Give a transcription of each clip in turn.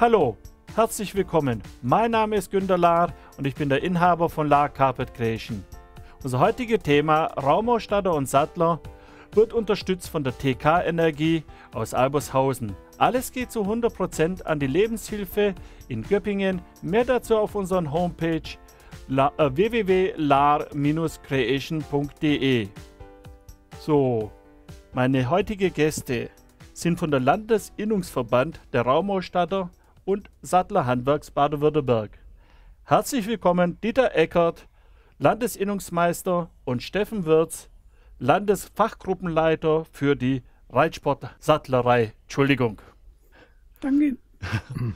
Hallo, herzlich willkommen. Mein Name ist Günter Lahr und ich bin der Inhaber von Lahr Carpet Creation. Unser heutiges Thema Raumausstatter und Sattler wird unterstützt von der TK Energie aus Albershausen. Alles geht zu 100% an die Lebenshilfe in Göppingen. Mehr dazu auf unserer Homepage www.lar-creation.de. Äh, so, meine heutigen Gäste sind von der Landesinnungsverband der Raumausstatter und Sattler Handwerks baden Württemberg. Herzlich willkommen Dieter Eckert, Landesinnungsmeister und Steffen Wirz, Landesfachgruppenleiter für die Reitsport-Sattlerei. Entschuldigung. Danke.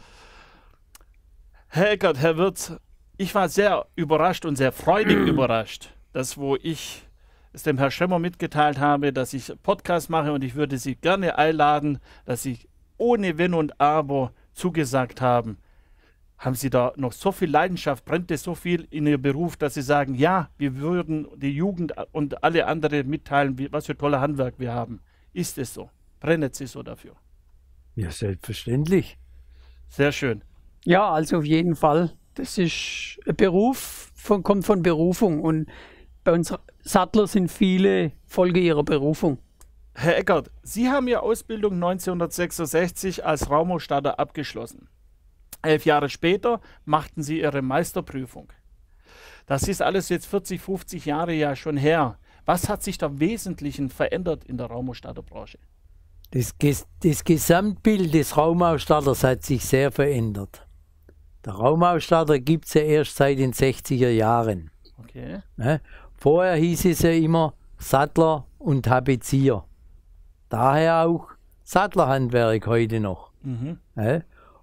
Herr Eckert, Herr Wirz, ich war sehr überrascht und sehr freudig überrascht, dass wo ich es dem Herrn Schemmer mitgeteilt habe, dass ich Podcast mache und ich würde Sie gerne einladen, dass Sie ohne Wenn und Aber zugesagt haben, haben Sie da noch so viel Leidenschaft, brennt es so viel in Ihr Beruf, dass Sie sagen, ja, wir würden die Jugend und alle anderen mitteilen, wie, was für tolle Handwerk wir haben. Ist es so? Brennt Sie so dafür? Ja, selbstverständlich. Sehr schön. Ja, also auf jeden Fall. Das ist Beruf, von, kommt von Berufung. Und bei uns Sattler sind viele Folge ihrer Berufung. Herr Eckert, Sie haben Ihre Ausbildung 1966 als Raumausstatter abgeschlossen. Elf Jahre später machten Sie Ihre Meisterprüfung. Das ist alles jetzt 40, 50 Jahre ja schon her. Was hat sich da Wesentlichen verändert in der Raumausstatterbranche? Das, das Gesamtbild des Raumausstatters hat sich sehr verändert. Der Raumausstatter gibt es ja erst seit den 60er Jahren. Okay. Ne? Vorher hieß es ja immer Sattler und Tapezier. Daher auch Sattlerhandwerk heute noch. Mhm.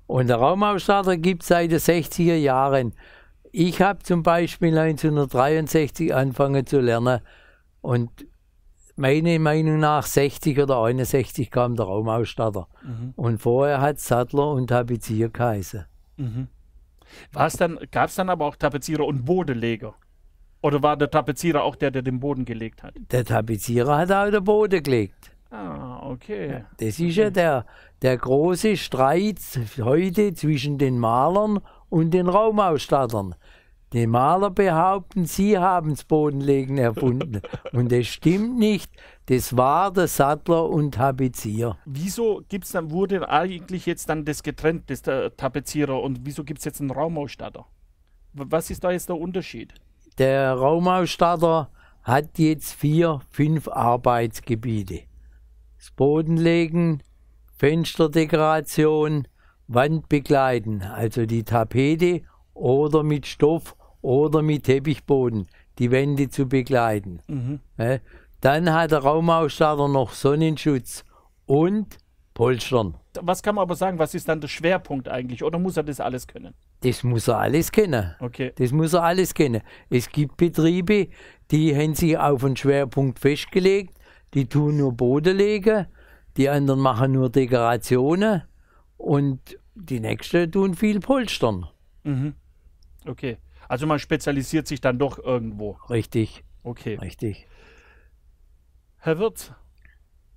Und der Raumausstatter gibt es seit den 60er Jahren. Ich habe zum Beispiel 1963 angefangen zu lernen und meiner Meinung nach 60 oder 61 kam der Raumausstatter. Mhm. Und vorher hat Sattler und Tapezier geheißen. Mhm. Gab es dann aber auch Tapezierer und Bodeleger? Oder war der Tapezierer auch der, der den Boden gelegt hat? Der Tapezierer hat auch den Boden gelegt. Ah, okay. Das hm. ist ja der, der große Streit heute zwischen den Malern und den Raumausstattern. Die Maler behaupten, sie haben das Bodenlegen erfunden. und das stimmt nicht. Das war der Sattler und Tapezier. Wieso gibt's dann, wurde eigentlich jetzt dann das getrennt, das Tapezierer? Und wieso gibt es jetzt einen Raumausstatter? Was ist da jetzt der Unterschied? Der Raumausstatter hat jetzt vier, fünf Arbeitsgebiete das Boden legen, Fensterdekoration, Wand begleiten, also die Tapete oder mit Stoff oder mit Teppichboden die Wände zu begleiten. Mhm. Dann hat der Raumausstatter noch Sonnenschutz und Polstern. Was kann man aber sagen, was ist dann der Schwerpunkt eigentlich? Oder muss er das alles können? Das muss er alles kennen. Okay. Das muss er alles kennen. Es gibt Betriebe, die haben sich auf einen Schwerpunkt festgelegt die tun nur Bodenlegen, die anderen machen nur Dekorationen und die nächsten tun viel Polstern. Mhm. Okay. Also man spezialisiert sich dann doch irgendwo. Richtig. Okay. Richtig. Herr Wirth,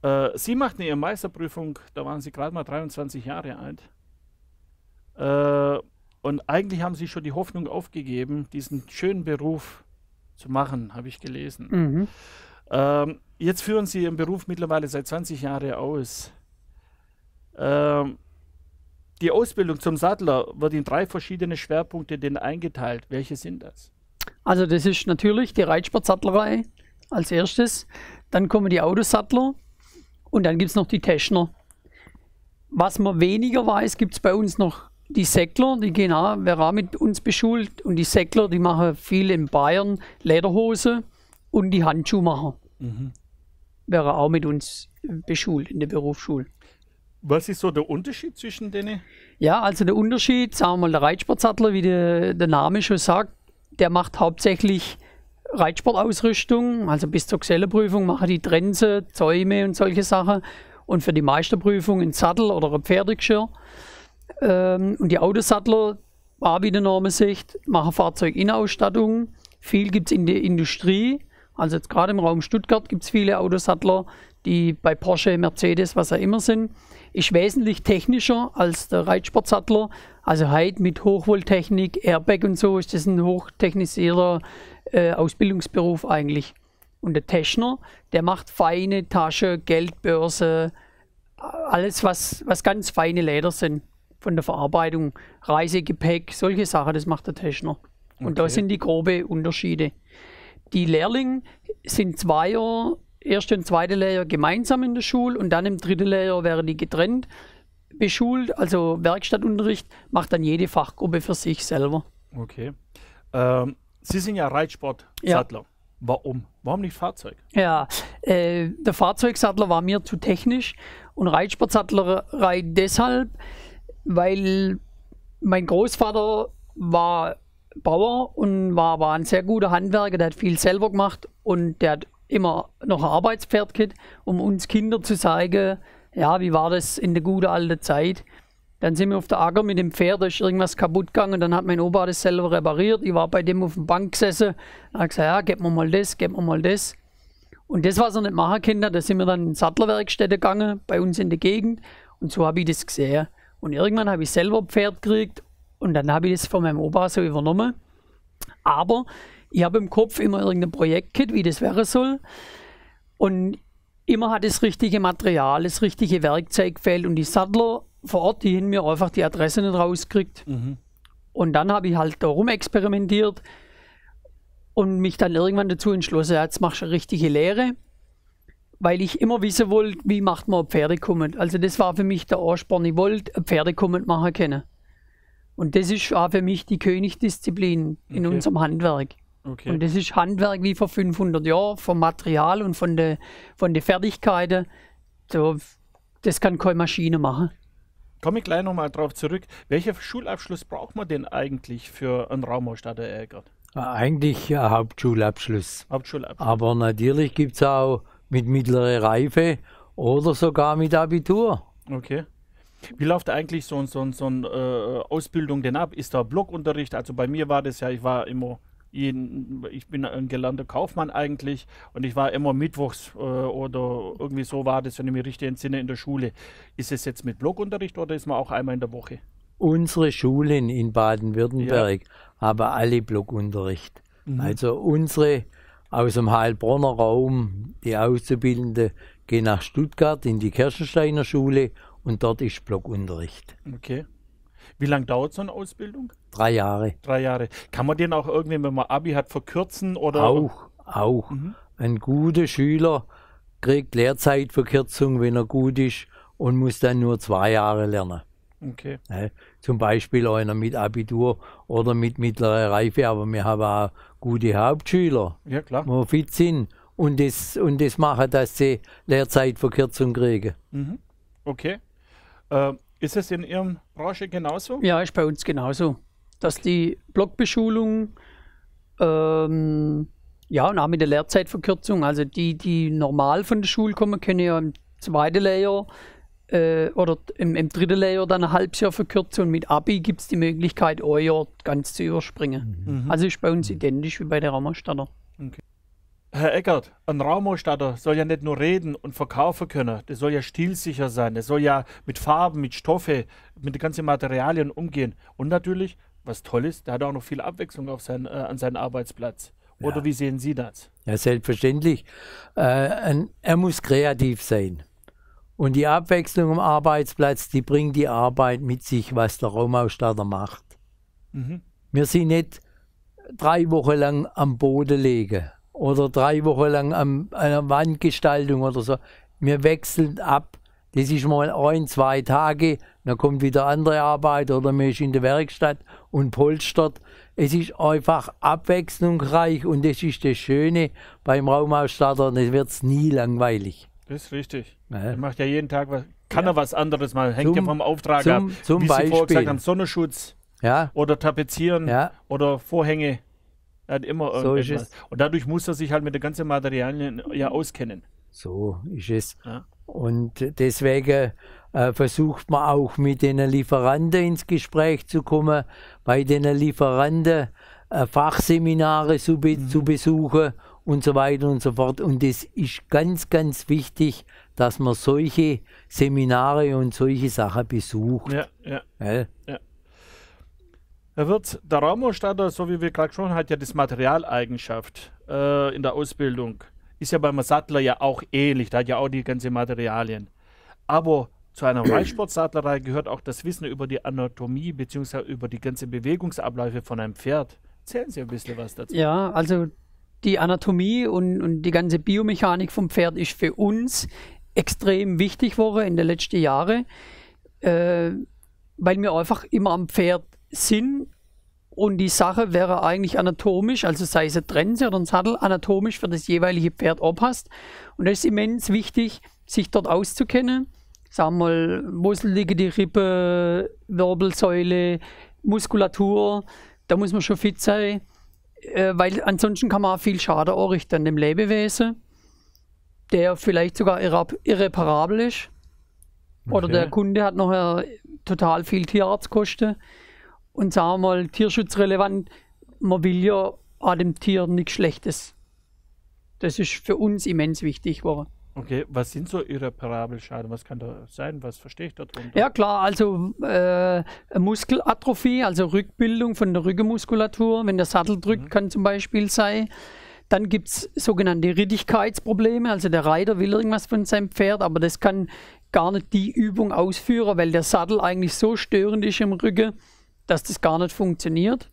äh, Sie machten Ihre Meisterprüfung, da waren Sie gerade mal 23 Jahre alt. Äh, und eigentlich haben Sie schon die Hoffnung aufgegeben, diesen schönen Beruf zu machen, habe ich gelesen. Mhm. Ähm, jetzt führen Sie Ihren Beruf mittlerweile seit 20 Jahren aus. Ähm, die Ausbildung zum Sattler wird in drei verschiedene Schwerpunkte denn eingeteilt. Welche sind das? Also das ist natürlich die Reitsportsattlerei als erstes. Dann kommen die Autosattler und dann gibt es noch die Teschner. Was man weniger weiß, gibt es bei uns noch die Säckler, die gehen auch, wer auch mit uns beschult. Und die Säckler, die machen viel in Bayern Lederhose und die Handschuhmacher. Mhm. Wäre auch mit uns beschult in der Berufsschule. Was ist so der Unterschied zwischen denen? Ja, also der Unterschied, sagen wir mal, der Reitsportsattler, wie der, der Name schon sagt, der macht hauptsächlich Reitsportausrüstung, also bis zur Gesellenprüfung machen die Trense, Zäume und solche Sachen. Und für die Meisterprüfung ein Sattel oder ein Pferdegeschirr. Ähm, und die Autosattler, A, wie der Name sagt, machen Fahrzeuginnenausstattung. Viel gibt es in der Industrie. Also jetzt gerade im Raum Stuttgart gibt es viele Autosattler, die bei Porsche, Mercedes, was auch immer sind. Ist wesentlich technischer als der Reitsportsattler. Also heute mit Hochvolttechnik, Airbag und so ist das ein hochtechnisierter äh, Ausbildungsberuf eigentlich. Und der Techner, der macht feine Tasche, Geldbörse, alles was, was ganz feine Leder sind von der Verarbeitung, Reisegepäck, solche Sachen, das macht der Techner. Und okay. da sind die grobe Unterschiede die Lehrlinge sind zweier, erste und zweite Lehrjahr gemeinsam in der Schule und dann im dritten Lehrjahr werden die getrennt beschult. Also Werkstattunterricht macht dann jede Fachgruppe für sich selber. Okay. Ähm, Sie sind ja Reitsportsattler. Ja. Warum? Warum nicht Fahrzeug? Ja, äh, der Fahrzeugsattler war mir zu technisch und Reitsportsattlerei deshalb, weil mein Großvater war Bauer und war, war ein sehr guter Handwerker, der hat viel selber gemacht und der hat immer noch ein Arbeitspferd gehabt, um uns Kinder zu zeigen, ja, wie war das in der guten alten Zeit. Dann sind wir auf der Acker mit dem Pferd, da ist irgendwas kaputt gegangen und dann hat mein Opa das selber repariert. Ich war bei dem auf der Bank gesessen und hat gesagt, ja, gib mir mal das, gib mir mal das. Und das, was er nicht machen konnte, da sind wir dann in Sattlerwerkstätte gegangen, bei uns in der Gegend und so habe ich das gesehen. Und irgendwann habe ich selber Pferd gekriegt und dann habe ich das von meinem Opa so übernommen. Aber ich habe im Kopf immer irgendein Projektkit, wie das wäre soll. Und immer hat das richtige Material, das richtige Werkzeug fehlt und die Sattler vor Ort, die haben mir einfach die Adresse nicht rauskriegt. Mhm. Und dann habe ich halt da rumexperimentiert und mich dann irgendwann dazu entschlossen, jetzt machst du eine richtige Lehre, weil ich immer wissen wollte, wie macht man Pferde kommend. Also das war für mich der Ansporn, ich wollte Pferde kommend machen können. Und das ist auch für mich die Königdisziplin in okay. unserem Handwerk. Okay. Und das ist Handwerk wie vor 500 Jahren, vom Material und von den von de Fertigkeiten. So, das kann keine Maschine machen. Komme ich gleich nochmal drauf zurück. Welcher Schulabschluss braucht man denn eigentlich für einen Raumausstatter ärgert? Eigentlich ja, Hauptschulabschluss. Hauptschulabschluss. Aber natürlich gibt es auch mit mittlerer Reife oder sogar mit Abitur. Okay. Wie läuft eigentlich so, so, so eine äh, Ausbildung denn ab? Ist da Blockunterricht? Also bei mir war das ja, ich war immer jeden, ich bin ein gelernter Kaufmann eigentlich und ich war immer mittwochs äh, oder irgendwie so war das, wenn ich mich richtig entsinne, in der Schule. Ist es jetzt mit Blockunterricht oder ist man auch einmal in der Woche? Unsere Schulen in Baden-Württemberg ja. haben alle Blockunterricht. Mhm. Also unsere aus dem Heilbronner Raum, die Auszubildende gehen nach Stuttgart in die Kirchensteiner Schule und dort ist Blockunterricht. Okay. Wie lange dauert so eine Ausbildung? Drei Jahre. Drei Jahre. Kann man den auch irgendwie, wenn man Abi hat, verkürzen oder? Auch, auch. Mhm. Ein guter Schüler kriegt Lehrzeitverkürzung, wenn er gut ist und muss dann nur zwei Jahre lernen. Okay. Ja, zum Beispiel einer mit Abitur oder mit mittlerer Reife, aber wir haben auch gute Hauptschüler, ja, klar. die fit sind und das, und das machen, dass sie Lehrzeitverkürzung kriegen. Mhm. Okay. Äh, ist es in Ihrem Branche genauso? Ja, ist bei uns genauso. Dass die Blockbeschulung, ähm, ja, und auch mit der Lehrzeitverkürzung, also die, die normal von der Schule kommen, können ja im zweiten Layer äh, oder im, im dritten Layer dann ein halbes Jahr verkürzen und mit Abi gibt es die Möglichkeit, euer ganz zu überspringen. Mhm. Also ist bei uns identisch wie bei der Raumerstatter. Okay. Herr Eckert, ein Raumausstatter soll ja nicht nur reden und verkaufen können, der soll ja stilsicher sein, der soll ja mit Farben, mit Stoffe, mit den ganzen Materialien umgehen. Und natürlich, was toll ist, der hat auch noch viel Abwechslung auf sein, äh, an seinem Arbeitsplatz. Oder ja. wie sehen Sie das? Ja, selbstverständlich. Äh, er muss kreativ sein. Und die Abwechslung am Arbeitsplatz, die bringt die Arbeit mit sich, was der Raumausstatter macht. Mhm. Wir sind nicht drei Wochen lang am Boden legen oder drei Wochen lang an einer Wandgestaltung oder so. Wir wechseln ab. Das ist mal ein, zwei Tage, dann kommt wieder andere Arbeit oder man ist in der Werkstatt und polstert. Es ist einfach abwechslungsreich und das ist das Schöne beim Raumausstatter, es wird nie langweilig. Das ist richtig. Ja. Er macht ja jeden Tag was, kann ja. er was anderes machen, hängt zum, ja vom Auftrag zum, ab. Zum Wie Beispiel. Sie vorher gesagt haben, Sonnenschutz ja. oder Tapezieren ja. oder Vorhänge. Er hat immer irgendwas. So ist es. Und dadurch muss er sich halt mit den ganzen Materialien ja auskennen. So ist es. Ja. Und deswegen äh, versucht man auch mit den Lieferanten ins Gespräch zu kommen, bei den Lieferanten äh, Fachseminare zu, be mhm. zu besuchen und so weiter und so fort. Und es ist ganz, ganz wichtig, dass man solche Seminare und solche Sachen besucht. Ja, ja. ja. ja. Da wird der Raumausstatter, so wie wir gerade schon, hat ja das Materialeigenschaft äh, in der Ausbildung. Ist ja beim Sattler ja auch ähnlich, da hat ja auch die ganzen Materialien. Aber zu einer Reitsportsattlerei gehört auch das Wissen über die Anatomie bzw. über die ganzen Bewegungsabläufe von einem Pferd. Erzählen Sie ein bisschen was dazu. Ja, also die Anatomie und, und die ganze Biomechanik vom Pferd ist für uns extrem wichtig geworden in den letzten Jahren, äh, weil wir einfach immer am Pferd Sinn und die Sache wäre eigentlich anatomisch, also sei es eine Trense oder ein Sattel, anatomisch für das jeweilige Pferd passt. Und es ist immens wichtig, sich dort auszukennen. Sagen wir mal, Muskellige, die Rippe, Wirbelsäule, Muskulatur, da muss man schon fit sein, äh, weil ansonsten kann man viel Schaden errichten an dem Lebewesen, der vielleicht sogar irreparabel ist. Okay. Oder der Kunde hat nachher total viel Tierarztkosten und sagen wir mal tierschutzrelevant, man will ja an dem Tier nichts Schlechtes. Das ist für uns immens wichtig geworden. Okay, was sind so irreparable Schaden? Was kann da sein? Was verstehe ich darunter? Ja klar, also äh, Muskelatrophie, also Rückbildung von der Rückenmuskulatur, wenn der Sattel drückt, mhm. kann zum Beispiel sein. Dann gibt es sogenannte Rittigkeitsprobleme, also der Reiter will irgendwas von seinem Pferd, aber das kann gar nicht die Übung ausführen, weil der Sattel eigentlich so störend ist im Rücken, dass das gar nicht funktioniert.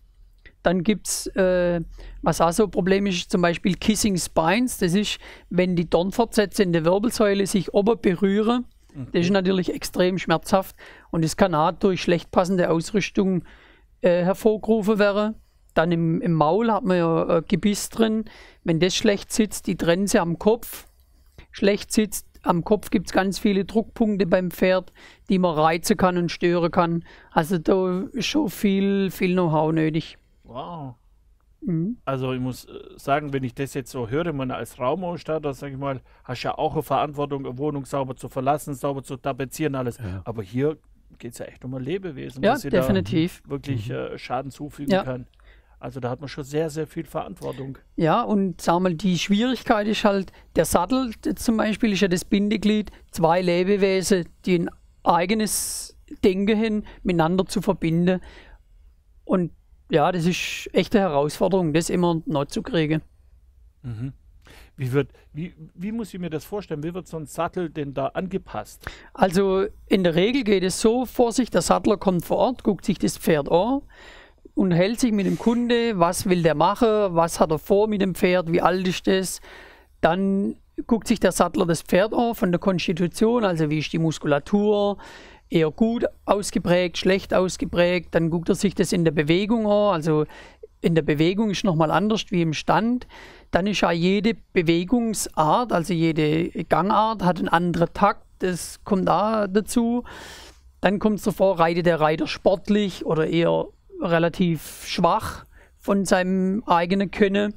Dann gibt es, äh, was auch so ein Problem ist, zum Beispiel Kissing Spines. Das ist, wenn die Dornfortsätze in der Wirbelsäule sich ober berühren. Mhm. Das ist mhm. natürlich extrem schmerzhaft und das kann auch durch schlecht passende Ausrüstung äh, hervorgerufen werden. Dann im, im, Maul hat man ja äh, Gebiss drin. Wenn das schlecht sitzt, die Trense am Kopf schlecht sitzt, am Kopf gibt es ganz viele Druckpunkte beim Pferd, die man reizen kann und stören kann. Also da ist schon viel, viel Know-how nötig. Wow. Mhm. Also ich muss äh, sagen, wenn ich das jetzt so höre, man als Raumausstatter, sage ich mal, hast ja auch eine Verantwortung, eine Wohnung sauber zu verlassen, sauber zu tapezieren, alles. Ja. Aber hier geht es ja echt um ein Lebewesen, ja, dass sie definitiv. da wirklich mhm. Äh, Schaden zufügen ja. kann. Also da hat man schon sehr, sehr viel Verantwortung. Ja, und sag mal, die Schwierigkeit ist halt, der Sattel zum Beispiel ist ja das Bindeglied, zwei Lebewesen, die ein eigenes Denken hin miteinander zu verbinden. Und ja, das ist echte Herausforderung, das immer neu zu kriegen. Mhm. Wie, wird, wie, wie muss ich mir das vorstellen? Wie wird so ein Sattel denn da angepasst? Also in der Regel geht es so vor sich, der Sattler kommt vor Ort, guckt sich das Pferd an unterhält sich mit dem Kunde, was will der machen, was hat er vor mit dem Pferd, wie alt ist das. Dann guckt sich der Sattler das Pferd an von der Konstitution, also wie ist die Muskulatur, eher gut ausgeprägt, schlecht ausgeprägt. Dann guckt er sich das in der Bewegung an, also in der Bewegung ist nochmal anders wie im Stand. Dann ist ja jede Bewegungsart, also jede Gangart, hat einen anderen Takt. Das kommt da dazu. Dann kommt es davor, reitet der Reiter sportlich oder eher relativ schwach von seinem eigenen Können.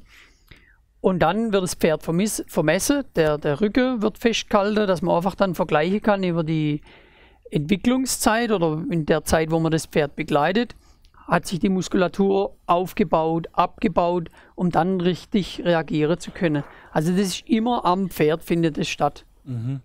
Und dann wird das Pferd vermessen, der, der Rücken wird festgehalten, dass man einfach dann vergleichen kann über die Entwicklungszeit oder in der Zeit, wo man das Pferd begleitet, hat sich die Muskulatur aufgebaut, abgebaut, um dann richtig reagieren zu können. Also das ist immer am Pferd findet es statt. Mhm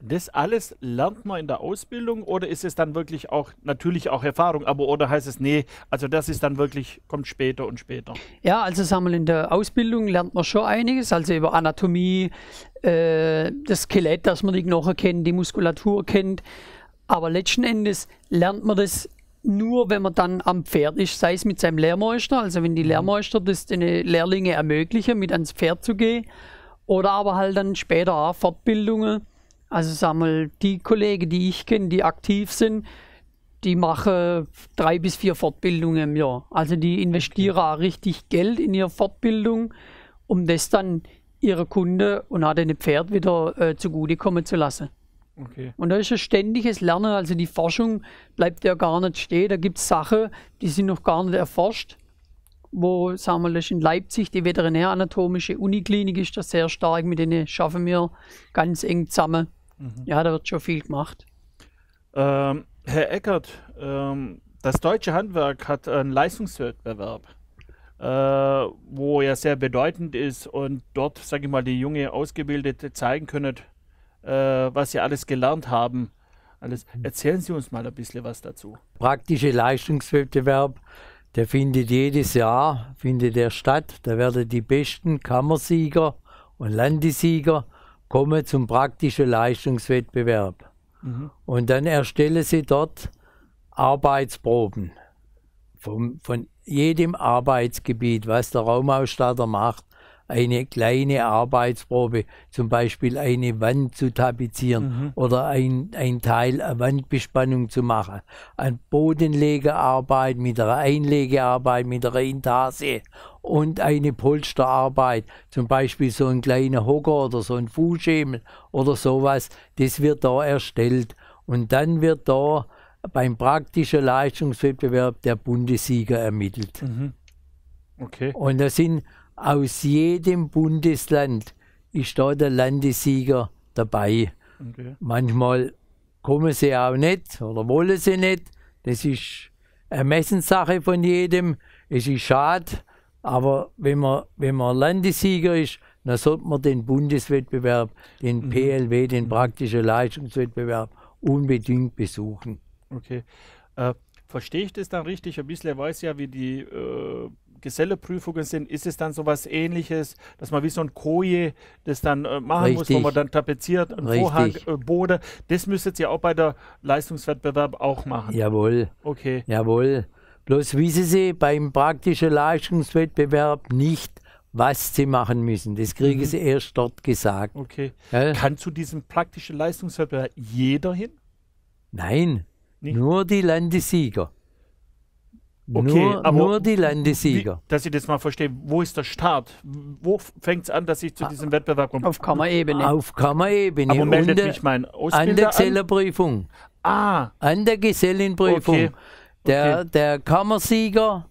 das alles lernt man in der Ausbildung oder ist es dann wirklich auch natürlich auch Erfahrung, aber oder heißt es nee, also das ist dann wirklich kommt später und später. Ja, also sagen wir in der Ausbildung lernt man schon einiges, also über Anatomie, äh, das Skelett, dass man die Knochen kennt, die Muskulatur kennt, aber letzten Endes lernt man das nur, wenn man dann am Pferd ist, sei es mit seinem Lehrmeister, also wenn die mhm. Lehrmeister das den Lehrlingen ermöglichen, mit ans Pferd zu gehen, oder aber halt dann später auch Fortbildungen also sagen wir, die Kollegen, die ich kenne, die aktiv sind, die machen drei bis vier Fortbildungen im Jahr. Also die investieren okay. richtig Geld in ihre Fortbildung, um das dann ihre Kunde und auch den Pferd wieder äh, zugutekommen zu lassen. Okay. Und da ist ein ständiges Lernen, also die Forschung bleibt ja gar nicht stehen. Da gibt es Sachen, die sind noch gar nicht erforscht. Wo, sagen wir, das ist in Leipzig, die veterinäranatomische Uniklinik ist da sehr stark, mit denen schaffen wir ganz eng zusammen. Mhm. Ja, da wird schon viel gemacht. Ähm, Herr Eckert, ähm, das deutsche Handwerk hat einen Leistungswettbewerb, äh, wo ja sehr bedeutend ist und dort, sage ich mal, die junge Ausgebildete zeigen können, äh, was sie alles gelernt haben. Alles. Mhm. Erzählen Sie uns mal ein bisschen was dazu. Praktische Leistungswettbewerb, der findet jedes Jahr findet der statt. Da werden die besten Kammersieger und Landesieger komme zum praktischen Leistungswettbewerb. Mhm. Und dann erstelle sie dort Arbeitsproben vom, von jedem Arbeitsgebiet, was der Raumausstatter macht. Eine kleine Arbeitsprobe, zum Beispiel eine Wand zu tapezieren mhm. oder ein, ein Teil eine Wandbespannung zu machen. Eine Bodenlegearbeit mit einer Einlegearbeit, mit einer Intase und eine Polsterarbeit, zum Beispiel so ein kleiner Hocker oder so ein Fußschemel oder sowas, das wird da erstellt. Und dann wird da beim praktischen Leistungswettbewerb der Bundessieger ermittelt. Mhm. Okay. Und da sind aus jedem Bundesland ist da der Landessieger dabei. Okay. Manchmal kommen sie auch nicht oder wollen sie nicht. Das ist Ermessenssache von jedem. Es ist schade, aber wenn man, wenn man Landessieger ist, dann sollte man den Bundeswettbewerb, den mhm. PLW, den mhm. praktischen Leistungswettbewerb unbedingt besuchen. Okay. Äh, verstehe ich das dann richtig? Ein bisschen weiß ja, wie die äh, Geselleprüfungen sind. Ist es dann so etwas ähnliches, dass man wie so ein Koje das dann äh, machen richtig. muss, wo man dann tapeziert, einen Vorhang, äh, Boden. Das müsstet ihr auch bei der Leistungswettbewerb auch machen. Jawohl. Okay. Jawohl. Bloß wissen Sie beim praktischen Leistungswettbewerb nicht, was Sie machen müssen. Das kriegen mhm. Sie erst dort gesagt. Okay. Ja? Kann zu diesem praktischen Leistungswettbewerb jeder hin? Nein, nicht? nur die Landessieger. Okay, nur, aber nur die Landessieger. Wie, dass ich das mal verstehe, wo ist der Start? Wo fängt es an, dass ich zu ah, diesem Wettbewerb komme? Auf Kammerebene. Auf Kammerebene. Aber meldet Und, mich mein Ausbilder an der Gesellenprüfung. An? Ah. An der Gesellenprüfung. Okay. Der, okay. der Kammersieger,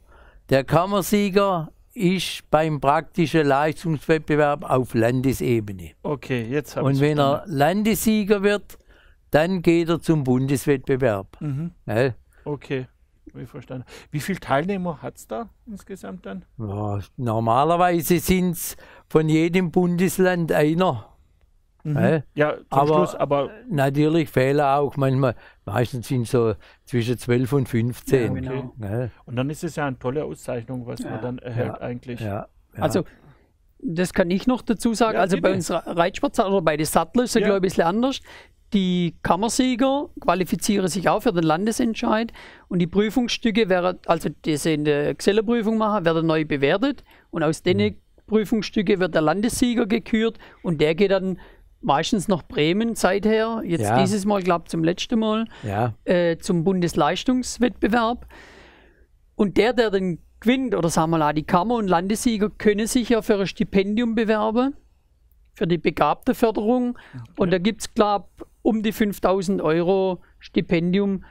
der Kammersieger ist beim praktischen Leistungswettbewerb auf Landesebene. Okay, jetzt Und wenn er Landessieger wird, dann geht er zum Bundeswettbewerb. Mhm. Ja. Okay, ich verstanden. Wie viele Teilnehmer hat es da insgesamt dann? Ja, normalerweise sind es von jedem Bundesland einer. Mhm. Ja, zum aber Schluss, aber. Natürlich Fehler auch manchmal. Meistens sind so zwischen 12 und 15. Ja, genau. okay. Ne? Und dann ist es ja eine tolle Auszeichnung, was ja. man dann erhält eigentlich. Also das kann ich noch dazu sagen. Ja, also bei uns Reitsportler also oder bei den Sattlern ist es, ja. glaube ich, ein bisschen anders. Die Kammersieger qualifizieren sich auch für den Landesentscheid und die Prüfungsstücke, werden, also die sie in der Xeller-Prüfung machen, werden neu bewertet und aus mhm. denen Prüfungsstücke wird der Landessieger gekürt und der geht dann meistens noch Bremen seither. Jetzt ja. dieses Mal, glaube ich, zum letzten Mal ja. äh, zum Bundesleistungswettbewerb. Und der, der den gewinnt, oder sagen wir mal, die Kammer und Landessieger können sich ja für ein Stipendium bewerben, für die begabte Förderung. Okay. Und da gibt es, glaube ich, um die 5000 Euro Stipendium.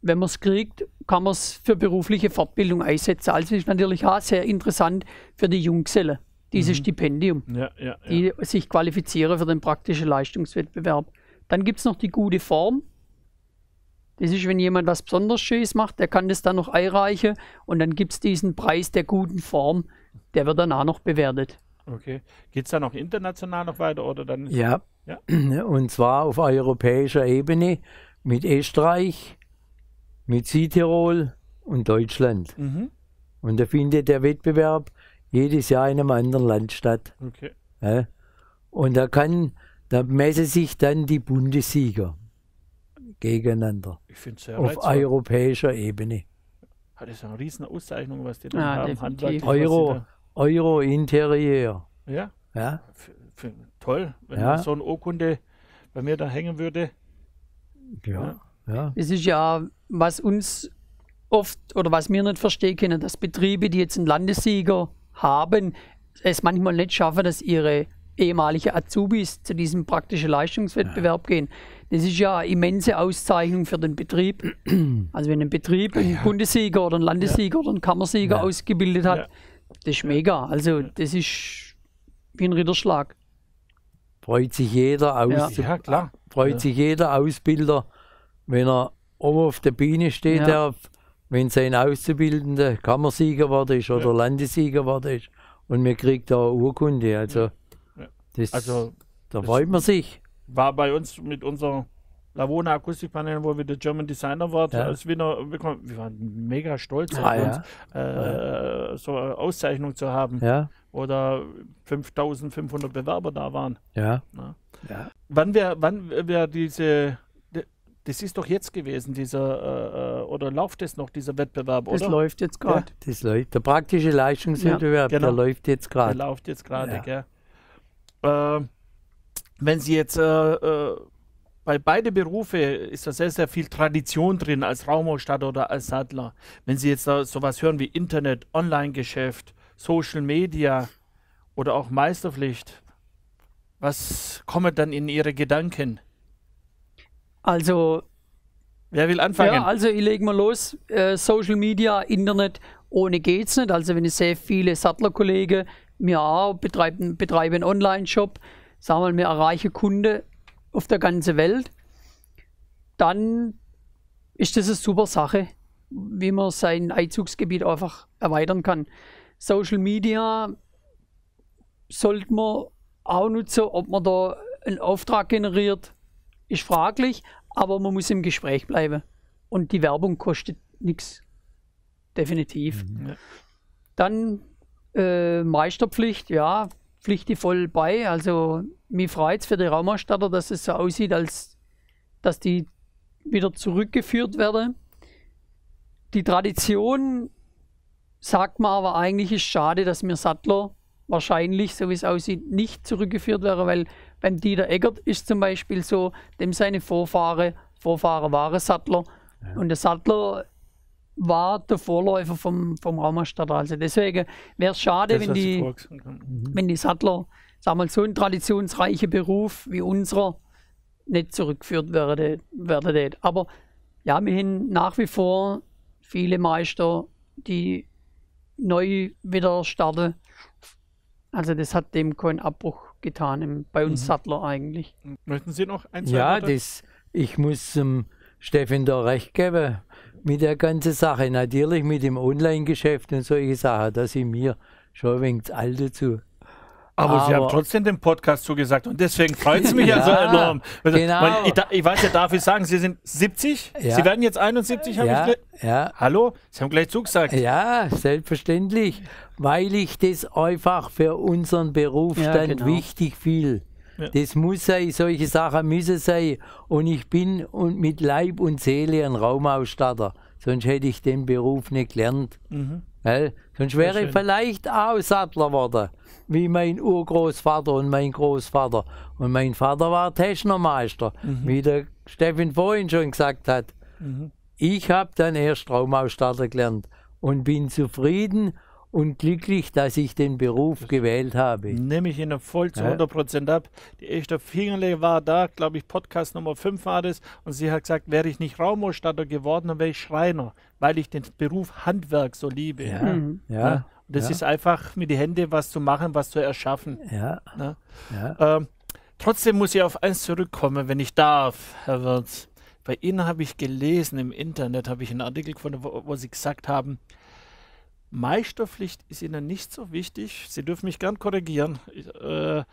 Wenn man es kriegt, kann man es für berufliche Fortbildung einsetzen. Also ist natürlich auch sehr interessant für die Junggeselle dieses mhm. Stipendium, ja, ja, ja. die sich qualifizieren für den praktischen Leistungswettbewerb. Dann gibt es noch die gute Form. Das ist, wenn jemand was besonders Schönes macht, der kann das dann noch einreichen und dann gibt es diesen Preis der guten Form, der wird danach noch bewertet. Okay. Geht es dann auch international noch weiter oder dann? Ja. ja. Und zwar auf europäischer Ebene mit Österreich, mit Südtirol und Deutschland. Mhm. Und da findet der Wettbewerb jedes Jahr in einem anderen Land statt. Okay. Ja? Und da kann, da messen sich dann die Bundessieger gegeneinander. Ich finde es sehr Auf reizvoll. europäischer Ebene. Hat ah, es eine riesen Auszeichnung, was die da ja, ah, haben. Handwerk, Euro, Euro Interieur. Ja. ja? Für, für, toll, wenn ja. so eine Urkunde bei mir da hängen würde. Ja. ja. Es ist ja, was uns oft oder was wir nicht verstehen können, dass Betriebe, die jetzt einen Landessieger haben, es manchmal nicht schaffen, dass ihre ehemalige Azubis zu diesem praktischen Leistungswettbewerb ja. gehen. Das ist ja eine immense Auszeichnung für den Betrieb. Also wenn ein Betrieb einen ja. Bundessieger oder einen Landessieger ja. oder einen Kammersieger ausgebildet hat, das ist mega. Also das ist wie ein Ritterschlag. Freut sich jeder aus ja. klar. Freut sich jeder Ausbilder, wenn er oben auf der Biene steht, der wenn es ein Auszubildender Kammersieger geworden ist oder ja. Landessieger geworden ist und man kriegt da Urkunde, also, ja. Das, also da freut man sich. War bei uns mit unserer Lavona Akustikpanel, wo wir der German Designer waren, ja. als Winner bekommen. Wir waren mega stolz ah, auf uns, ja. Äh, so eine Auszeichnung zu haben. Ja. Oder 5500 Bewerber da waren. Ja. Wann wäre wann wär diese. Das ist doch jetzt gewesen, dieser. Äh, äh oder, läuft es noch, dieser Wettbewerb? Das oder? läuft jetzt gerade. Ja. Der praktische Leistungswettbewerb, ja, genau. der läuft jetzt gerade. Der läuft jetzt gerade, ja. äh, wenn Sie jetzt äh, äh, bei beiden Berufen ist da sehr, sehr viel Tradition drin, als Raumausstatter oder als Sattler. Wenn Sie jetzt da sowas hören wie Internet, Online-Geschäft, Social Media oder auch Meisterpflicht, was kommen dann in Ihre Gedanken? Also Wer will anfangen? Ja, also ich lege mal los. Äh, Social Media, Internet, ohne geht's nicht. Also wenn ich sehe, viele Sattlerkollegen, mir auch betreiben, betreiben einen Online-Shop, sagen wir mal, mir erreiche Kunden auf der ganzen Welt, dann ist das eine super Sache, wie man sein Einzugsgebiet einfach erweitern kann. Social Media sollte man auch nutzen, ob man da einen Auftrag generiert, ist fraglich, aber man muss im Gespräch bleiben. Und die Werbung kostet nichts. Definitiv. Mhm. Dann äh, Meisterpflicht, ja, Pflicht die voll bei. Also mich freut es für die Raumerstatter, dass es so aussieht, als dass die wieder zurückgeführt werden. Die Tradition sagt man aber eigentlich ist schade, dass mir Sattler wahrscheinlich, so wie es aussieht, nicht zurückgeführt wäre, weil beim Dieter Eckert ist zum Beispiel so, dem seine Vorfahren, Vorfahren waren Sattler. Ja. Und der Sattler war der Vorläufer vom, vom Raumerstatter. Also deswegen wäre es schade, wenn die, mhm. wenn die Sattler, sagen wir mal, so ein traditionsreicher Beruf wie unserer, nicht zurückgeführt werden, werden Aber ja, wir haben nach wie vor viele Meister, die neu wieder starten. Also das hat dem keinen Abbruch getan im, bei uns mhm. Sattler eigentlich. Möchten Sie noch ein, zwei Ja, Worte? das, ich muss ähm, Steffen da recht geben mit der ganzen Sache. Natürlich mit dem Online-Geschäft und solche Sachen, dass ich mir schon ein wenig alt dazu. Aber, aber, Sie haben trotzdem dem Podcast zugesagt und deswegen freut es mich also ja, so enorm. Also, genau. man, ich, ich, weiß ja, darf ich sagen, Sie sind 70? Ja. Sie werden jetzt 71, ja, ja. Hallo? Sie haben gleich zugesagt. Ja, selbstverständlich, weil ich das einfach für unseren Berufsstand genau. wichtig viel. Das muss sein, solche Sachen müssen sein. Und ich bin und mit Leib und Seele ein Raumausstatter. Sonst hätte ich den Beruf nicht gelernt. Mhm. Gell? Sonst wäre ich vielleicht auch Sattler geworden, wie mein Urgroßvater und mein Großvater. Und mein Vater war Technermeister, mhm. wie der Steffen vorhin schon gesagt hat. Mhm. Ich habe dann erst Traumausstatter gelernt und bin zufrieden und glücklich, dass ich den Beruf das gewählt habe. Nehme ich Ihnen voll zu 100 Prozent ab. Die echte Fingerle war da, glaube ich, Podcast Nummer 5 war das. Und sie hat gesagt, wäre ich nicht Raumausstatter geworden, dann wäre ich Schreiner, weil ich den Beruf Handwerk so liebe. Ja, mhm. ja. ja. Ne? das ja. ist einfach mit den Händen was zu machen, was zu erschaffen. Ja. Ne? ja. Ähm, trotzdem muss ich auf eins zurückkommen, wenn ich darf, Herr Wirtz. Bei Ihnen habe ich gelesen im Internet, habe ich einen Artikel gefunden, wo, wo Sie gesagt haben, Meisterpflicht ist Ihnen nicht so wichtig. Sie dürfen mich gern korrigieren. Äh,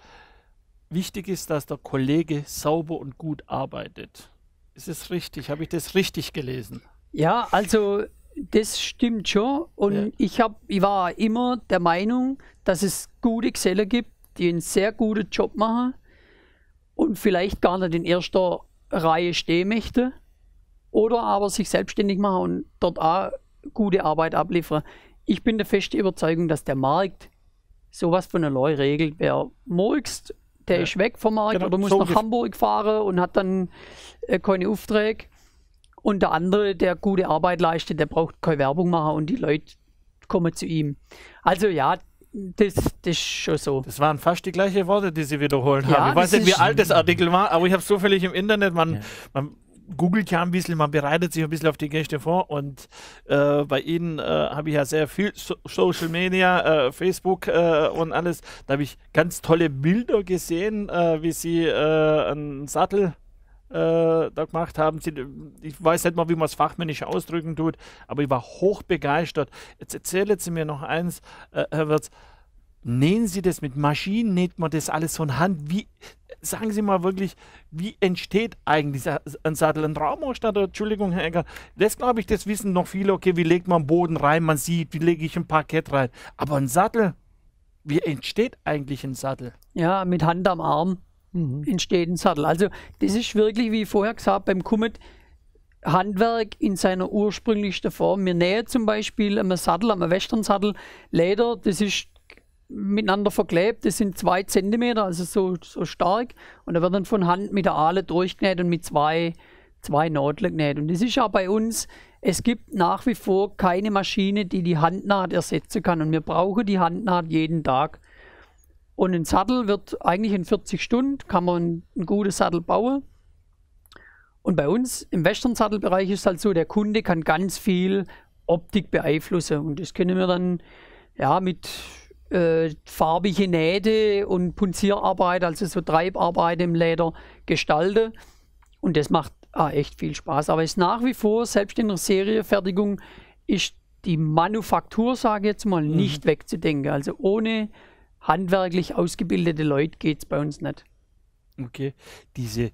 wichtig ist, dass der Kollege sauber und gut arbeitet. Ist es richtig? Habe ich das richtig gelesen? Ja, also das stimmt schon. Und ja. ich, hab, ich war immer der Meinung, dass es gute Gesellen gibt, die einen sehr guten Job machen und vielleicht gar nicht in erster Reihe stehen möchte oder aber sich selbstständig machen und dort auch gute Arbeit abliefern ich bin der festen Überzeugung, dass der Markt sowas von neu regelt. Wer morgst, der ja. ist weg vom Markt genau, oder muss so nach Hamburg fahren und hat dann äh, keine Aufträge. Und der andere, der gute Arbeit leistet, der braucht keine Werbung machen und die Leute kommen zu ihm. Also ja, das, das ist schon so. Das waren fast die gleichen Worte, die Sie wiederholen ja, haben. Ich weiß nicht, wie alt das Artikel war, aber ich habe es zufällig im Internet. Man, ja. man googelt ja ein bisschen, man bereitet sich ein bisschen auf die Gäste vor und äh, bei Ihnen äh, habe ich ja sehr viel so Social Media, äh, Facebook äh, und alles. Da habe ich ganz tolle Bilder gesehen, äh, wie Sie äh, einen Sattel da gemacht haben. ich weiß nicht mal, wie man es fachmännisch ausdrücken tut, aber ich war hochbegeistert. Jetzt erzählen Sie mir noch eins, Herr Wirtz nähen Sie das mit Maschinen, näht man das alles von Hand? Wie, sagen Sie mal wirklich, wie entsteht eigentlich ein Sattel? Ein Traumausstatter, Entschuldigung, Herr Ecker, das glaube ich, das wissen noch viele, okay, wie legt man Boden rein, man sieht, wie lege ich ein Parkett rein. Aber ein Sattel, wie entsteht eigentlich ein Sattel? Ja, mit Hand am Arm mhm. entsteht ein Sattel. Also das ist wirklich, wie ich vorher gesagt beim Kummet, Handwerk in seiner ursprünglichsten Form. Wir nähen zum Beispiel am Sattel, am Western-Sattel, Leder, das ist miteinander verklebt. Das sind zwei Zentimeter, also so, so stark. Und da wird dann von Hand mit der Ahle durchgenäht und mit zwei, zwei Nadeln genäht. Und das ist ja bei uns, es gibt nach wie vor keine Maschine, die die Handnaht ersetzen kann. Und wir brauchen die Handnaht jeden Tag. Und ein Sattel wird eigentlich in 40 Stunden, kann man einen guten Sattel bauen. Und bei uns im Western-Sattelbereich ist es halt so, der Kunde kann ganz viel Optik beeinflussen. Und das können wir dann ja mit äh, farbige Nähte und Punzierarbeit, also so Treibarbeit im Leder gestalte. Und das macht ah, echt viel Spaß. Aber es ist nach wie vor, selbst in der Seriefertigung, ist die Manufaktur, sage ich jetzt mal, mhm. nicht wegzudenken. Also ohne handwerklich ausgebildete Leute geht es bei uns nicht. Okay, diese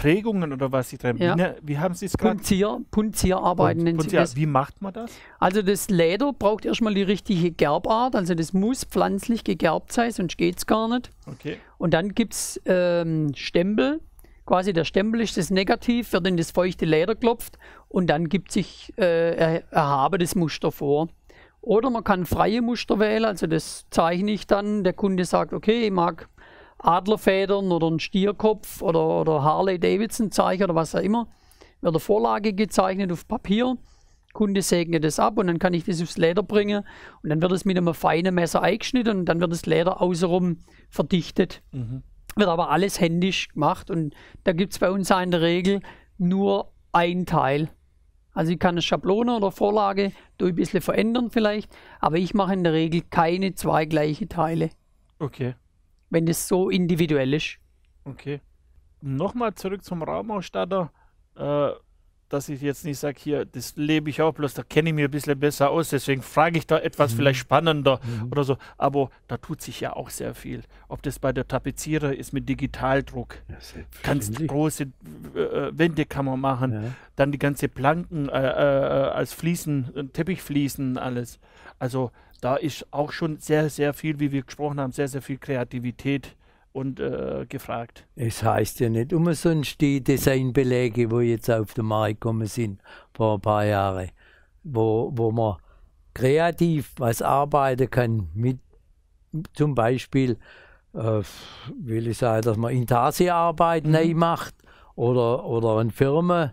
Prägungen oder was ich drin Ja. Wie, wie haben Sie es gerade? Punzierarbeiten Punzier. nennt Punzier. Wie macht man das? Also das Leder braucht erstmal die richtige Gerbart, also das muss pflanzlich gegerbt sein, sonst geht es gar nicht. Okay. Und dann gibt es ähm, Stempel, quasi der Stempel ist das Negativ, wird in das feuchte Leder klopft und dann gibt sich äh, erhabe das Muster vor. Oder man kann freie Muster wählen, also das zeichne ich dann. Der Kunde sagt, okay, ich mag Adlerfedern oder ein Stierkopf oder, oder Harley-Davidson-Zeichen oder was auch immer, wird eine Vorlage gezeichnet auf Papier. Kunde segnet es ab und dann kann ich das aufs Leder bringen und dann wird es mit einem feinen Messer eingeschnitten und dann wird das Leder außenrum verdichtet. Mhm. Wird aber alles händisch gemacht und da gibt es bei uns in der Regel nur ein Teil. Also ich kann eine Schablone oder Vorlage durch ein bisschen verändern vielleicht, aber ich mache in der Regel keine zwei gleiche Teile. Okay wenn es so individuell ist. Okay. Nochmal zurück zum Raumausstatter, äh, dass ich jetzt nicht sage, hier, das lebe ich auch, bloß da kenne ich mir ein bisschen besser aus, deswegen frage ich da etwas mhm. vielleicht spannender mhm. oder so. Aber da tut sich ja auch sehr viel. Ob das bei der Tapezierer ist mit Digitaldruck, ja, ganz große äh, Wände machen, ja. dann die ganze Planken äh, äh als Fliesen, äh, Teppichfliesen, alles. Also da ist auch schon sehr, sehr viel, wie wir gesprochen haben, sehr, sehr viel Kreativität und äh, gefragt. Es heißt ja nicht umsonst die Designbeläge, die jetzt auf den Markt gekommen sind vor ein paar Jahren, wo, wo man kreativ was arbeiten kann mit zum Beispiel, äh, will ich sagen, dass man Intarsi-Arbeit mhm. macht oder, oder eine Firma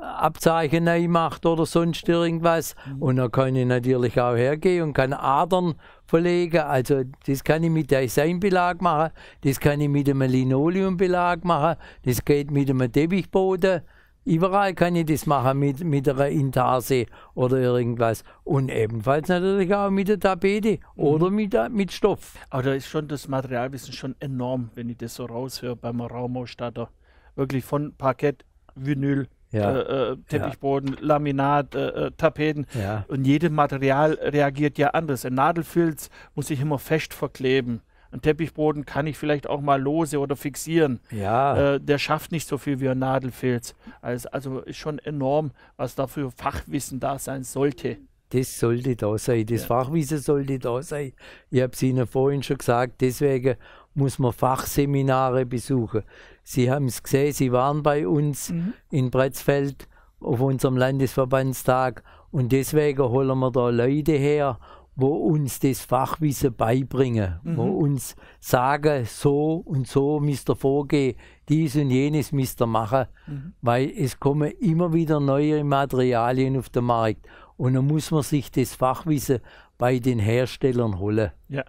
Abzeichen macht oder sonst irgendwas. Mhm. Und dann kann ich natürlich auch hergehen und kann Adern verlegen. Also das kann ich mit Designbelag machen, das kann ich mit einem Linoleumbelag machen, das geht mit einem Teppichboden. Überall kann ich das machen mit, mit einer Intarse oder irgendwas. Und ebenfalls natürlich auch mit der Tapete mhm. oder mit, mit Stoff. Aber da ist schon das Materialwissen schon enorm, wenn ich das so raushöre beim Raumausstatter. Wirklich von Parkett, Vinyl, ja. Äh, äh, Teppichboden, ja. Laminat, äh, äh, Tapeten. Ja. Und jedes Material reagiert ja anders. Ein Nadelfilz muss ich immer fest verkleben. Ein Teppichboden kann ich vielleicht auch mal lose oder fixieren. Ja. Äh, der schafft nicht so viel wie ein Nadelfilz. Also, also ist schon enorm, was dafür Fachwissen da sein sollte. Das sollte da sein, das ja. Fachwissen sollte da sein. Ich habe es Ihnen vorhin schon gesagt, deswegen muss man Fachseminare besuchen. Sie haben es gesehen, Sie waren bei uns mhm. in Bretzfeld auf unserem Landesverbandstag und deswegen holen wir da Leute her, wo uns das Fachwissen beibringen, mhm. wo uns sagen, so und so müsst ihr vorgehen, dies und jenes müsst ihr machen, mhm. weil es kommen immer wieder neue Materialien auf den Markt und dann muss man sich das Fachwissen bei den Herstellern holen. Ja,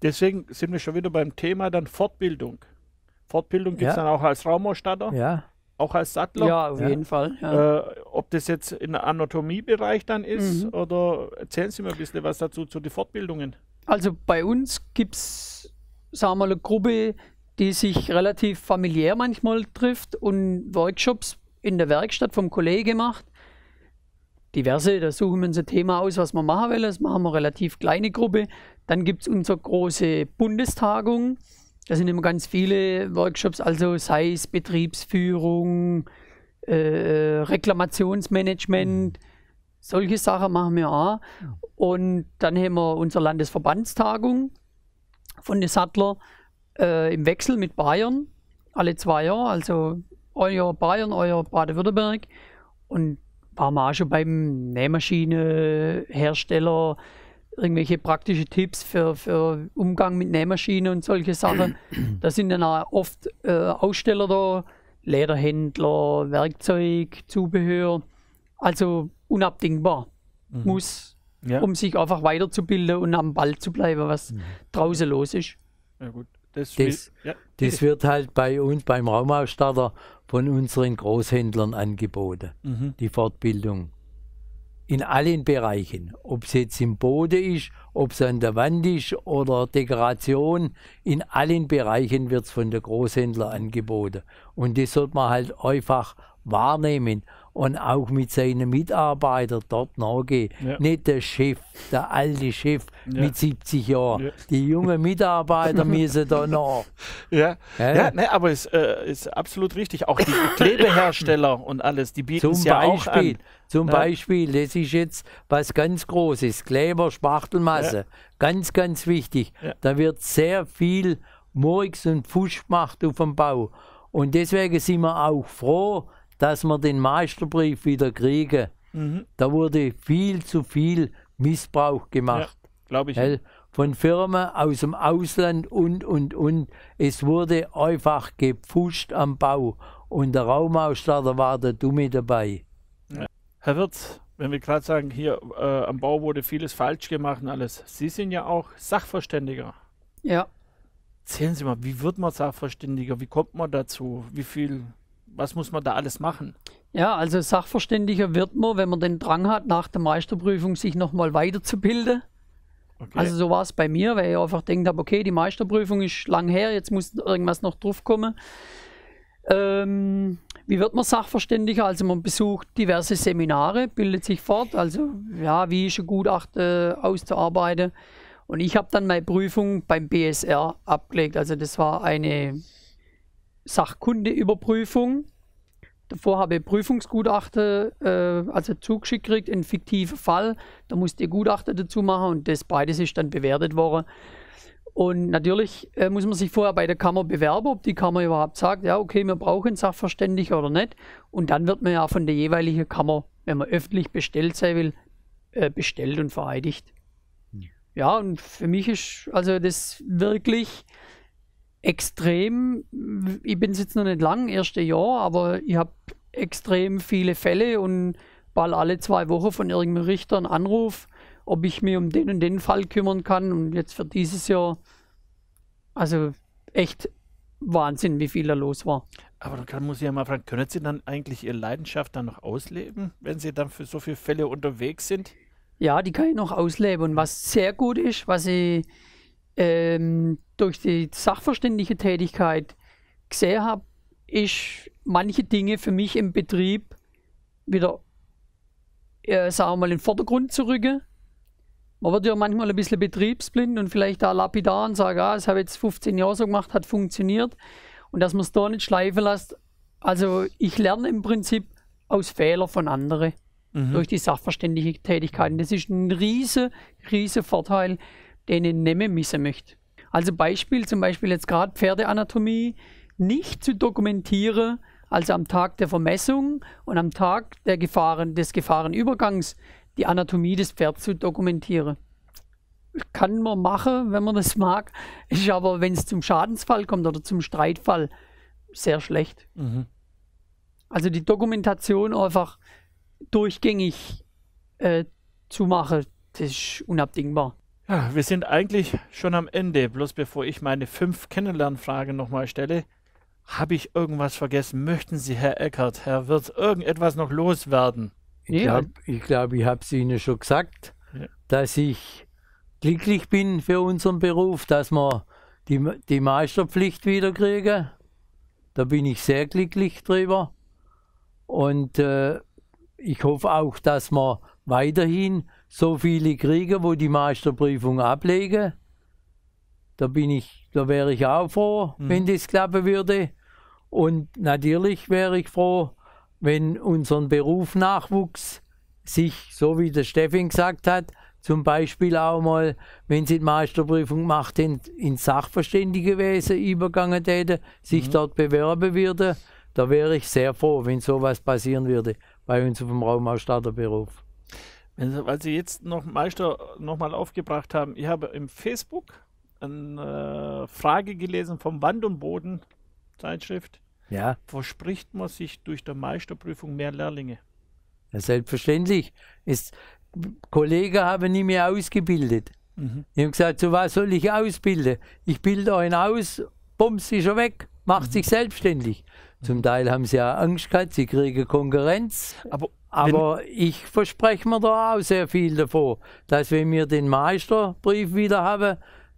deswegen sind wir schon wieder beim Thema dann Fortbildung. Fortbildung gibt es ja. dann auch als Raumausstatter. Ja. Auch als Sattler. Ja, auf jeden Fall. Äh, ob das jetzt im Anatomiebereich dann ist mhm. oder erzählen Sie mir ein bisschen was dazu zu den Fortbildungen. Also bei uns gibt es, sagen wir mal, eine Gruppe, die sich relativ familiär manchmal trifft und Workshops in der Werkstatt vom Kollege macht. Diverse, da suchen wir uns ein Thema aus, was wir machen will. Das machen wir relativ kleine Gruppe. Dann gibt es unsere große Bundestagung. Da sind immer ganz viele Workshops, also sei es Betriebsführung, äh, Reklamationsmanagement, mhm. solche Sachen machen wir auch. Ja. Und dann haben wir unsere Landesverbandstagung von den Sattler äh, im Wechsel mit Bayern, alle zwei Jahre, also euer Bayern, euer Baden-Württemberg. Und waren wir auch schon beim Nähmaschinenhersteller, Hersteller, irgendwelche praktische Tipps für, für Umgang mit Nähmaschinen und solche Sachen. da sind dann auch oft äh, Aussteller da, Lederhändler, Werkzeug, Zubehör. Also unabdingbar. Mhm. Muss, ja. um sich einfach weiterzubilden und am Ball zu bleiben, was mhm. draußen los ist. Ja, gut. Das, das, ja. das, wird halt bei uns beim Raumausstatter von unseren Großhändlern angeboten, mhm. die Fortbildung in allen Bereichen. Ob es jetzt im Boden ist, ob es an der Wand ist oder Dekoration, in allen Bereichen wird es von den Großhändlern angeboten. Und das sollte man halt einfach wahrnehmen und auch mit seinen Mitarbeitern dort nachgehen. Ja. Nicht der Chef, der alte Chef ja. mit 70 Jahren. Ja. Die jungen Mitarbeiter müssen da nach. Ja, ja. Ne, aber es ist, äh, ist absolut richtig. Auch die Klebehersteller und alles, die bieten es ja auch an. Zum Beispiel, das ist jetzt was ganz Großes, Kleber, Spachtelmasse. Ganz, ganz wichtig. Da wird sehr viel Murks und Fusch gemacht auf dem Bau. Und deswegen sind wir auch froh, dass wir den Meisterbrief wieder kriegen. Mhm. Da wurde viel zu viel Missbrauch gemacht. Ja, Glaube ich. Weil von Firmen aus dem Ausland und, und, und. Es wurde einfach gepfuscht am Bau. Und der Raumausstatter war der Dumme dabei. Ja. Herr Wirtz, wenn wir gerade sagen, hier äh, am Bau wurde vieles falsch gemacht und alles. Sie sind ja auch Sachverständiger. Ja. Erzählen Sie mal, wie wird man Sachverständiger? Wie kommt man dazu? Wie viel was muss man da alles machen? Ja, also Sachverständiger wird man, wenn man den Drang hat, nach der Meisterprüfung sich nochmal weiterzubilden. Okay. Also so war es bei mir, weil ich einfach denkt habe, okay, die Meisterprüfung ist lang her, jetzt muss irgendwas noch drauf kommen. Ähm, wie wird man Sachverständiger? Also man besucht diverse Seminare, bildet sich fort, also ja, wie ist ein Gutachten auszuarbeiten. Und ich habe dann meine Prüfung beim BSR abgelegt. Also das war eine Sachkundeüberprüfung. Davor habe ich Prüfungsgutachten, äh, also zugeschickt gekriegt, einen fiktiven Fall. Da musste ich Gutachten dazu machen und das beides ist dann bewertet worden. Und natürlich äh, muss man sich vorher bei der Kammer bewerben, ob die Kammer überhaupt sagt, ja, okay, wir brauchen Sachverständige oder nicht. Und dann wird man ja von der jeweiligen Kammer, wenn man öffentlich bestellt sein will, äh, bestellt und vereidigt. Ja. ja, und für mich ist also das wirklich extrem, ich bin es jetzt noch nicht lang, erste Jahr, aber ich habe extrem viele Fälle und bald alle zwei Wochen von irgendeinem Richter einen Anruf, ob ich mich um den und den Fall kümmern kann. Und jetzt für dieses Jahr, also echt Wahnsinn, wie viel da los war. Aber dann muss ich ja mal fragen, können Sie dann eigentlich Ihre Leidenschaft dann noch ausleben, wenn Sie dann für so viele Fälle unterwegs sind? Ja, die kann ich noch ausleben. Und was sehr gut ist, was ich ähm, durch die sachverständige Tätigkeit gesehen habe, ist manche Dinge für mich im Betrieb wieder, äh, sagen wir mal, in den Vordergrund zu rücken. Man wird ja manchmal ein bisschen betriebsblind und vielleicht da lapidar und sagt, ah, das habe ich jetzt 15 Jahre so gemacht, hat funktioniert. Und dass man es da nicht schleifen lässt. Also ich lerne im Prinzip aus Fehlern von anderen mhm. durch die sachverständige Tätigkeiten. Das ist ein riese, riese Vorteil, den ich nehmen müssen möchte. Also Beispiel, zum Beispiel jetzt gerade Pferdeanatomie nicht zu dokumentieren, also am Tag der Vermessung und am Tag der Gefahren, des Gefahrenübergangs die Anatomie des Pferdes zu dokumentieren. Kann man machen, wenn man das mag, ist aber, wenn es zum Schadensfall kommt oder zum Streitfall, sehr schlecht. Mhm. Also die Dokumentation einfach durchgängig äh, zu machen, das ist unabdingbar. Ah, wir sind eigentlich schon am Ende. Bloß bevor ich meine fünf Kennenlernfragen nochmal stelle, habe ich irgendwas vergessen? Möchten Sie, Herr Eckert, Herr Wirt, irgendetwas noch loswerden? Ich glaube, ich, glaub, ich habe es Ihnen schon gesagt, ja. dass ich glücklich bin für unseren Beruf, dass wir die, die Meisterpflicht wiederkriegen. Da bin ich sehr glücklich drüber. Und äh, ich hoffe auch, dass wir weiterhin so viele kriegen, wo die Meisterprüfung ablegen. Da bin ich, da wäre ich auch froh, mhm. wenn das klappen würde. Und natürlich wäre ich froh, wenn unseren Beruf Nachwuchs sich, so wie der Steffen gesagt hat, zum Beispiel auch mal, wenn sie die Meisterprüfung macht, in, in Sachverständigewesen übergangen täte, sich mhm. dort bewerben würde. Da wäre ich sehr froh, wenn sowas passieren würde bei uns auf dem Raumausstatterberuf. Weil sie jetzt noch Meister nochmal aufgebracht haben, ich habe im Facebook eine äh, Frage gelesen vom Wand und Boden Zeitschrift. Ja. Verspricht man sich durch der Meisterprüfung mehr Lehrlinge? Ja, selbstverständlich. Ist, Kollege habe nie mehr ausgebildet. Mhm. Ich habe gesagt, so was soll ich ausbilden? Ich bilde einen aus, bums, ist er weg, macht mhm. sich selbstständig. Zum Teil haben sie ja Angst gehabt, sie kriegen Konkurrenz. Aber, Aber ich verspreche mir da auch sehr viel davon, dass wenn wir den Meisterbrief wieder haben,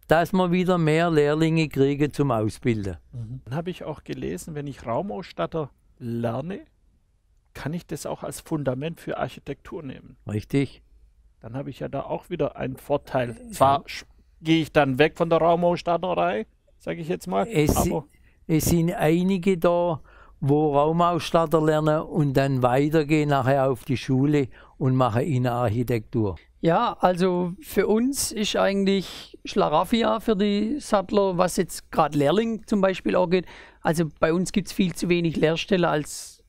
dass wir wieder mehr Lehrlinge kriegen zum Ausbilden. Mhm. Dann habe ich auch gelesen, wenn ich Raumausstatter lerne, kann ich das auch als Fundament für Architektur nehmen. Richtig. Dann habe ich ja da auch wieder einen Vorteil. Zwar gehe ich dann weg von der Raumausstatterei, sage ich jetzt mal. Es, es sind einige da, wo Raumausstatter lernen und dann weitergehen nachher auf die Schule und mache Innenarchitektur. Ja, also für uns ist eigentlich Schlaraffia für die Sattler, was jetzt gerade Lehrling zum Beispiel auch geht. Also bei uns gibt es viel zu wenig Lehrstelle, als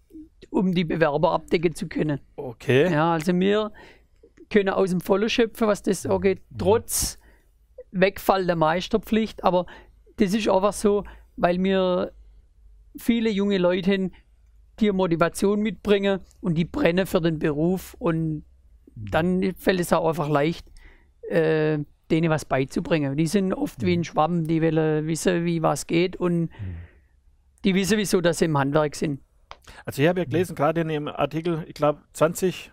um die Bewerber abdecken zu können. Okay. Ja, also wir können aus dem Vollen schöpfen, was das angeht, mhm. trotz Wegfall der Meisterpflicht. Aber das ist einfach so, weil wir viele junge Leute die Motivation mitbringen und die brennen für den Beruf und dann fällt es auch einfach leicht, äh, denen was beizubringen. Die sind oft mhm. wie ein mhm. Schwamm, die wollen äh, wissen, wie was geht und mhm. die wissen, wieso dass sie im Handwerk sind. Also ich habe ja gelesen, gerade in dem Artikel, ich glaube 20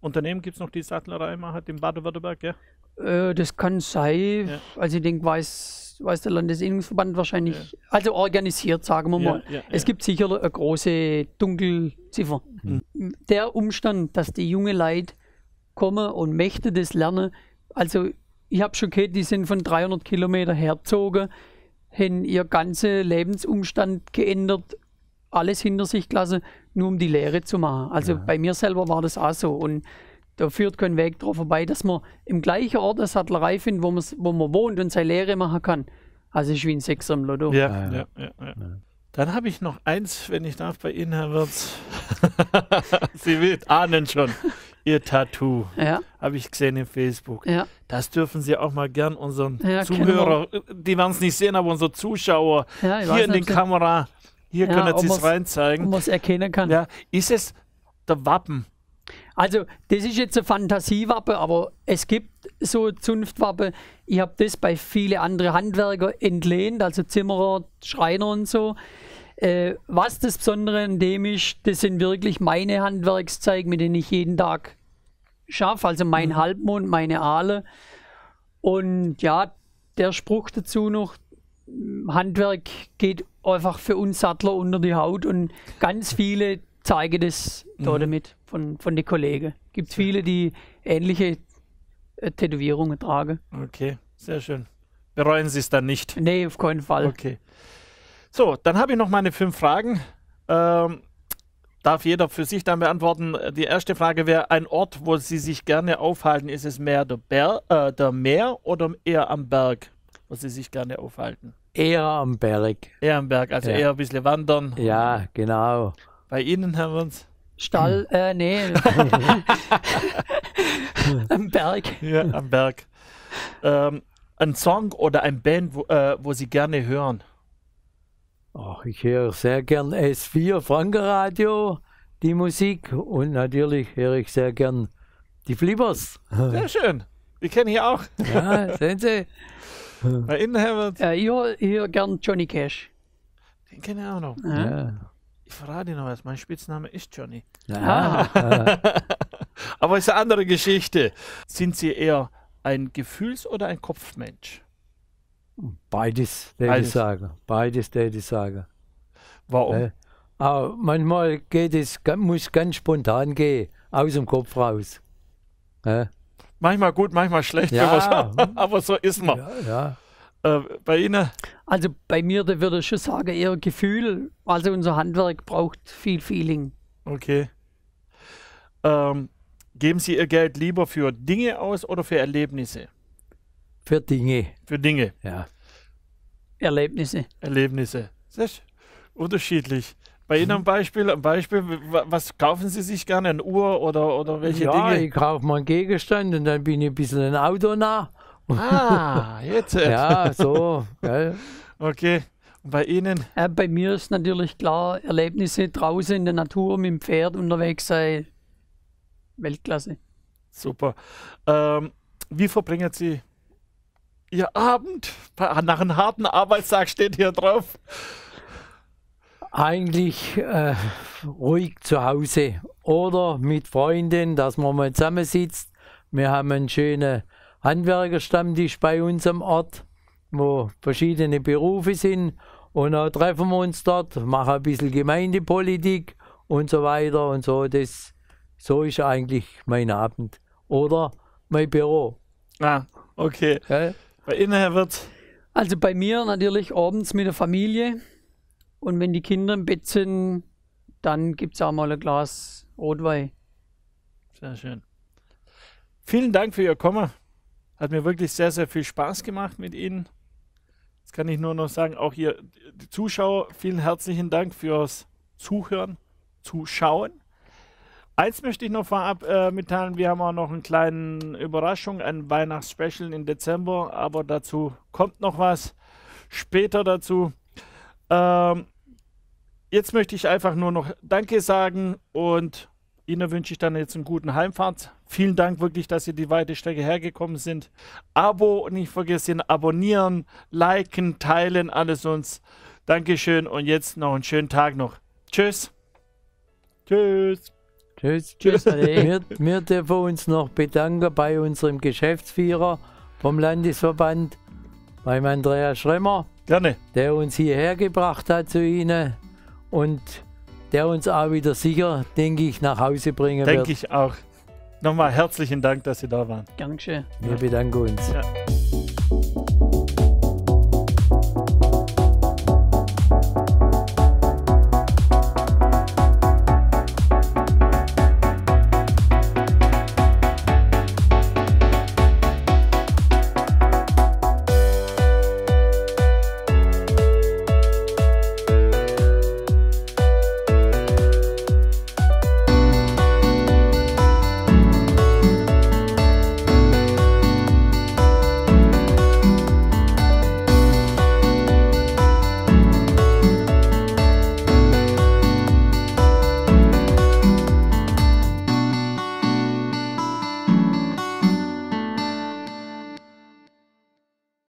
Unternehmen gibt es noch, die Sattlerei immer hat im Baden-Württemberg, ja? Äh, das kann sein. Ja. Also ich denke, weiß weiß der Landesinnungsverband wahrscheinlich, ja. also organisiert, sagen wir mal. Ja, ja, es gibt sicher eine große Dunkelziffer. Mhm. Der Umstand, dass die junge Leute kommen und möchte das lernen, also ich habe schon gehört, die sind von 300 Kilometer hergezogen, haben ihr ganzen Lebensumstand geändert, alles hinter sich gelassen, nur um die Lehre zu machen. Also bei mir selber war das auch so und da führt kein Weg drauf vorbei, dass man im gleichen Ort eine Sattlerei findet, wo, wo man wohnt und seine Lehre machen kann. Also ist wie ein Sechs am Lotto. Ja, ja. ja, ja, ja. Dann habe ich noch eins, wenn ich darf, bei Ihnen, Herr Wirtz. Sie will, ahnen schon. Ihr Tattoo. Ja. Habe ich gesehen im Facebook. Ja. Das dürfen Sie auch mal gern unseren ja, genau. Zuhörer, die werden es nicht sehen, aber unsere Zuschauer ja, hier in den Kamera, hier können Sie es reinzeigen. Um was erkennen kann. Ja. Ist es der Wappen? Also, das ist jetzt eine Fantasiewappe, aber es gibt so Zunftwappe. Ich habe das bei vielen anderen Handwerker entlehnt, also Zimmerer, Schreiner und so. Äh, was das Besondere an dem ist, das sind wirklich meine Handwerkszeige, mit denen ich jeden Tag schaffe, also mein mhm. Halbmond, meine Aale. Und ja, der Spruch dazu noch, Handwerk geht einfach für uns Sattler unter die Haut und ganz viele zeige das mhm. da damit von, von den Kollegen. Gibt so. viele, die ähnliche äh, Tätowierungen tragen. Okay, sehr schön. Bereuen Sie es dann nicht? Nee, auf keinen Fall. Okay. So, dann habe ich noch meine fünf Fragen. Ähm, darf jeder für sich dann beantworten. Die erste Frage wäre: Ein Ort, wo Sie sich gerne aufhalten, ist es mehr der, Ber äh, der Meer oder eher am Berg, wo Sie sich gerne aufhalten? Eher am Berg. Eher am Berg, also ja. eher ein bisschen wandern. Ja, genau. Bei Ihnen, Herr Wurz? Stall, hm. äh, nee. am Berg. Ja, am Berg. Ähm, ein Song oder ein Band, wo, äh, wo Sie gerne hören? Ach, ich höre sehr gern S4 Frankenradio, die Musik und natürlich höre ich sehr gern die Flippers. Sehr schön. Die kennen ich auch. Ja, sehen Sie. Bei Ihnen, Herbert? Äh, ich höre gern Johnny Cash. Den kenne ich auch noch. ja. ja frage dir noch was, mein Spitzname ist Johnny. Ah. Aber ist eine andere Geschichte. Sind Sie eher ein Gefühls- oder ein Kopfmensch? Beides, der ich sage. Beides, der ich sage. Warum? Äh, ah, aber manchmal geht es, muss ganz spontan gehen, aus dem Kopf raus. Äh? Manchmal gut, manchmal schlecht, ja. aber so ist man. Ja, ja. Äh, bei Ihnen? Also bei mir, da würde ich schon sagen, eher Gefühl. Also unser Handwerk braucht viel Feeling. Okay. Ähm, geben Sie Ihr Geld lieber für Dinge aus oder für Erlebnisse? Für Dinge. Für Dinge. Ja. Erlebnisse. Erlebnisse. Das ist unterschiedlich. Bei Ihnen ein mhm. Beispiel, ein Beispiel, was kaufen Sie sich gerne? Eine Uhr oder, oder welche ja, Dinge? Ja, ich kaufe mal einen Gegenstand und dann bin ich ein bisschen ein Auto nah. Ah, jetzt. ja, so. Geil. Okay. Und bei Ihnen? Äh, bei mir ist natürlich klar, Erlebnisse draußen in der Natur mit dem Pferd unterwegs sei Weltklasse. Super. Ähm, wie verbringen Sie Ihr Abend? Nach einem harten Arbeitstag steht hier drauf. Eigentlich äh, ruhig zu Hause oder mit Freunden, dass man mal zusammensitzt. Wir haben einen schönen Handwerkerstamm, die ist bei uns am Ort, wo verschiedene Berufe sind. Und dann treffen wir uns dort, machen ein bisschen Gemeindepolitik und so weiter und so. Das, so ist eigentlich mein Abend. Oder mein Büro. Ah, okay. Ja. Bei Ihnen, Herr Wirt? Also bei mir natürlich abends mit der Familie. Und wenn die Kinder im Bett sind, dann gibt es auch mal ein Glas Rotwein. Sehr schön. Vielen Dank für Ihr Kommen. Hat mir wirklich sehr, sehr viel Spaß gemacht mit Ihnen. Jetzt kann ich nur noch sagen, auch hier die Zuschauer, vielen herzlichen Dank fürs Zuhören, Zuschauen. Eins möchte ich noch vorab äh, mitteilen, wir haben auch noch eine kleine Überraschung, ein Weihnachtsspecial im Dezember, aber dazu kommt noch was später dazu. Ähm, jetzt möchte ich einfach nur noch Danke sagen und Ihnen wünsche ich dann jetzt einen guten Heimfahrt. Vielen Dank wirklich, dass Sie die weite Strecke hergekommen sind. Abo nicht vergessen, abonnieren, liken, teilen, alles uns. Dankeschön und jetzt noch einen schönen Tag noch. Tschüss. Tschüss. Tschüss. Tschüss. wir, wir dürfen uns noch bedanken bei unserem Geschäftsführer vom Landesverband, beim Andreas Schremmer. Gerne. Der uns hierher gebracht hat zu Ihnen und der uns auch wieder sicher, denke ich, nach Hause bringen denk wird. Denke ich auch. Nochmal herzlichen Dank, dass Sie da waren. Dankeschön. Wir bedanken uns. Ja.